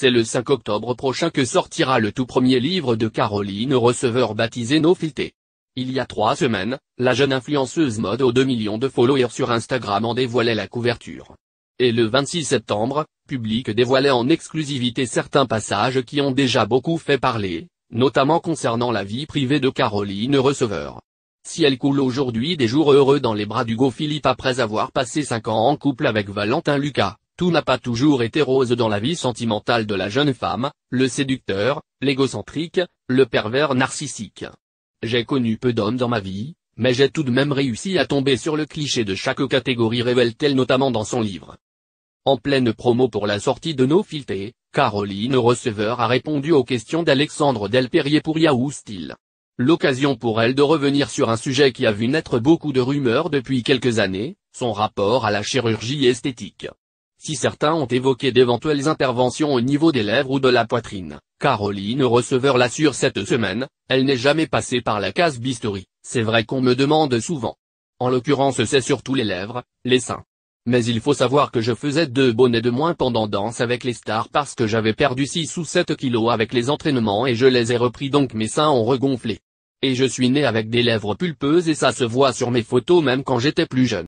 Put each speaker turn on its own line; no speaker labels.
C'est le 5 octobre prochain que sortira le tout premier livre de Caroline Receveur baptisé No Filté. Il y a trois semaines, la jeune influenceuse mode aux 2 millions de followers sur Instagram en dévoilait la couverture. Et le 26 septembre, Public dévoilait en exclusivité certains passages qui ont déjà beaucoup fait parler, notamment concernant la vie privée de Caroline Receveur. Si elle coule aujourd'hui des jours heureux dans les bras d'Hugo Philippe après avoir passé 5 ans en couple avec Valentin Lucas, tout n'a pas toujours été rose dans la vie sentimentale de la jeune femme, le séducteur, l'égocentrique, le pervers narcissique. J'ai connu peu d'hommes dans ma vie, mais j'ai tout de même réussi à tomber sur le cliché de chaque catégorie révèle-t-elle notamment dans son livre. En pleine promo pour la sortie de nos filtés, Caroline Receveur a répondu aux questions d'Alexandre Delperrier pour Yahoo Style. L'occasion pour elle de revenir sur un sujet qui a vu naître beaucoup de rumeurs depuis quelques années, son rapport à la chirurgie esthétique. Si certains ont évoqué d'éventuelles interventions au niveau des lèvres ou de la poitrine, Caroline Receveur l'assure cette semaine, elle n'est jamais passée par la case bistouri, c'est vrai qu'on me demande souvent. En l'occurrence c'est surtout les lèvres, les seins. Mais il faut savoir que je faisais deux bonnets de moins pendant Danse avec les stars parce que j'avais perdu 6 ou 7 kilos avec les entraînements et je les ai repris donc mes seins ont regonflé. Et je suis né avec des lèvres pulpeuses et ça se voit sur mes photos même quand j'étais plus jeune.